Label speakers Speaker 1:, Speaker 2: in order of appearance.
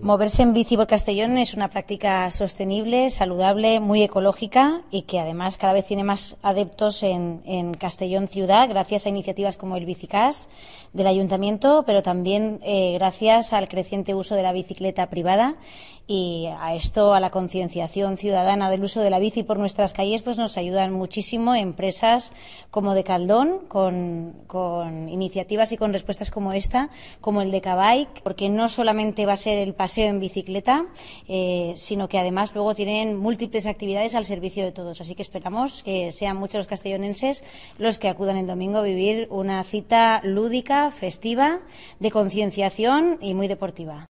Speaker 1: Moverse en bici por Castellón es una práctica sostenible, saludable, muy ecológica y que además cada vez tiene más adeptos en, Castellón Ciudad gracias a iniciativas como el Bicicás del Ayuntamiento, pero también eh, gracias al creciente uso de la bicicleta privada y a esto, a la concienciación ciudadana del uso de la bici por nuestras calles, pues nos ayudan muchísimo empresas como de Caldón con, iniciativas y con respuestas como esta, como el de Cabike, porque no solamente va a ser el paseo paseo en bicicleta, eh, sino que además luego tienen múltiples actividades al servicio de todos. Así que esperamos que sean muchos los castellonenses los que acudan el domingo a vivir una cita lúdica, festiva, de concienciación y muy deportiva.